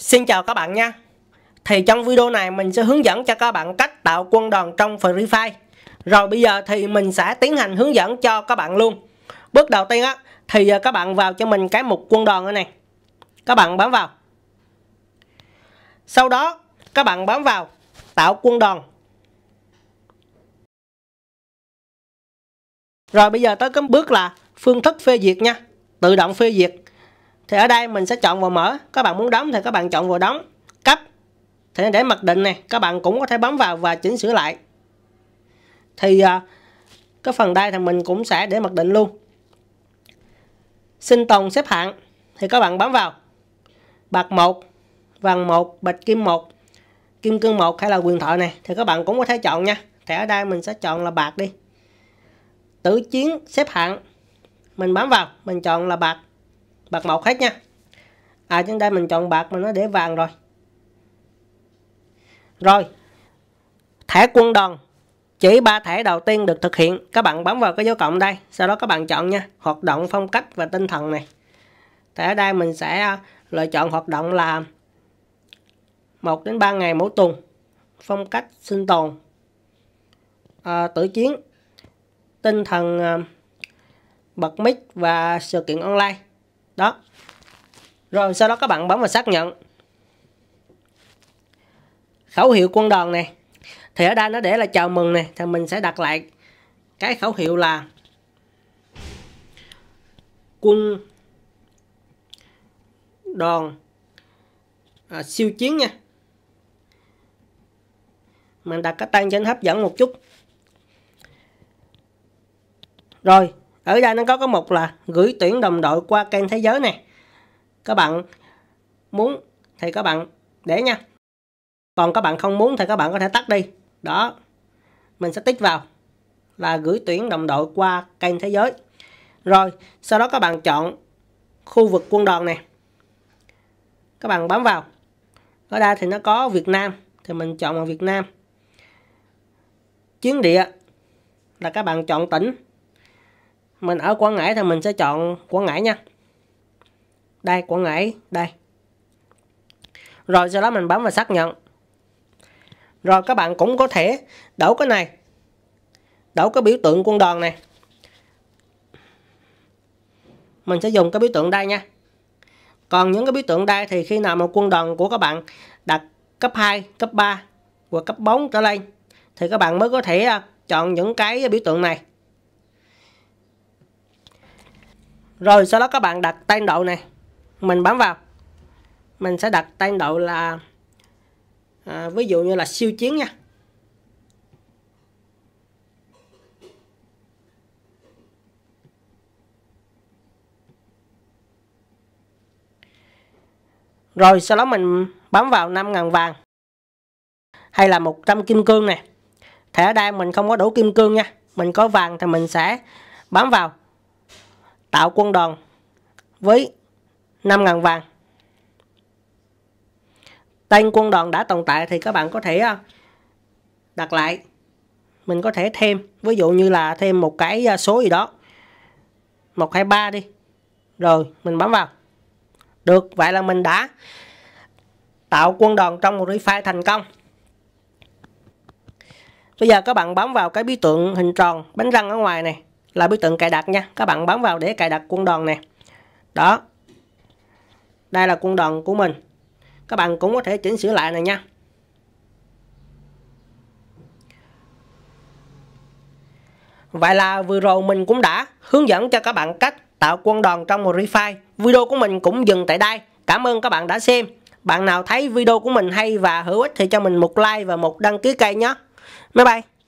Xin chào các bạn nha Thì trong video này mình sẽ hướng dẫn cho các bạn cách tạo quân đoàn trong Free Fire Rồi bây giờ thì mình sẽ tiến hành hướng dẫn cho các bạn luôn Bước đầu tiên á Thì các bạn vào cho mình cái mục quân đoàn ở này Các bạn bấm vào Sau đó các bạn bấm vào Tạo quân đoàn Rồi bây giờ tới cái bước là phương thức phê duyệt nha Tự động phê duyệt thì ở đây mình sẽ chọn vào mở các bạn muốn đóng thì các bạn chọn vào đóng cấp thì để mặc định này các bạn cũng có thể bấm vào và chỉnh sửa lại thì à, cái phần đây thì mình cũng sẽ để mặc định luôn sinh tồn xếp hạng thì các bạn bấm vào bạc 1 vàng 1 bạch kim 1 kim cương 1 hay là quyền thọ này thì các bạn cũng có thể chọn nha thì ở đây mình sẽ chọn là bạc đi tử chiến xếp hạng mình bấm vào mình chọn là bạc bạc một hết nha à trên đây mình chọn bạc mà nó để vàng rồi rồi thẻ quân đoàn chỉ ba thẻ đầu tiên được thực hiện các bạn bấm vào cái dấu cộng đây sau đó các bạn chọn nha hoạt động phong cách và tinh thần này thẻ ở đây mình sẽ à, lựa chọn hoạt động là 1 đến 3 ngày mỗi tuần phong cách sinh tồn à, tử chiến tinh thần à, bật mic và sự kiện online đó rồi sau đó các bạn bấm vào xác nhận khẩu hiệu quân đoàn này thì ở đây nó để là chào mừng này thì mình sẽ đặt lại cái khẩu hiệu là quân đoàn à, siêu chiến nha mình đặt cái tăng trên hấp dẫn một chút rồi ở đây nó có cái mục là gửi tuyển đồng đội qua kênh thế giới này các bạn muốn thì các bạn để nha còn các bạn không muốn thì các bạn có thể tắt đi đó mình sẽ tích vào là gửi tuyển đồng đội qua kênh thế giới rồi sau đó các bạn chọn khu vực quân đoàn này các bạn bấm vào ở đây thì nó có Việt Nam thì mình chọn vào Việt Nam chiến địa là các bạn chọn tỉnh mình ở Quảng Ngãi thì mình sẽ chọn Quảng Ngãi nha đây Quảng Ngãi đây rồi sau đó mình bấm vào xác nhận rồi các bạn cũng có thể đổ cái này đổ cái biểu tượng quân đoàn này mình sẽ dùng cái biểu tượng đây nha còn những cái biểu tượng đây thì khi nào mà quân đoàn của các bạn đặt cấp 2, cấp 3 hoặc cấp 4 trở lên thì các bạn mới có thể à, chọn những cái biểu tượng này rồi sau đó các bạn đặt tan độ này mình bấm vào mình sẽ đặt tan độ là à, ví dụ như là siêu chiến nha rồi sau đó mình bấm vào 5.000 vàng hay là 100 kim cương nè thì ở đây mình không có đủ kim cương nha mình có vàng thì mình sẽ bấm vào tạo quân đoàn với 5.000 vàng. Tên quân đoàn đã tồn tại thì các bạn có thể à, đặt lại. Mình có thể thêm, ví dụ như là thêm một cái à, số gì đó. 123 đi. Rồi, mình bấm vào. Được, vậy là mình đã tạo quân đoàn trong một file thành công. Bây giờ các bạn bấm vào cái biểu tượng hình tròn bánh răng ở ngoài này là biểu tượng cài đặt nha các bạn bấm vào để cài đặt quân đoàn nè đó đây là quân đoàn của mình các bạn cũng có thể chỉnh sửa lại này nha Vậy là vừa rồi mình cũng đã hướng dẫn cho các bạn cách tạo quân đoàn trong một refi. Video của mình cũng dừng tại đây. Cảm ơn các bạn đã xem. Bạn nào thấy video của mình hay và hữu ích thì cho mình một like và một đăng ký kênh nhé. Bye bye.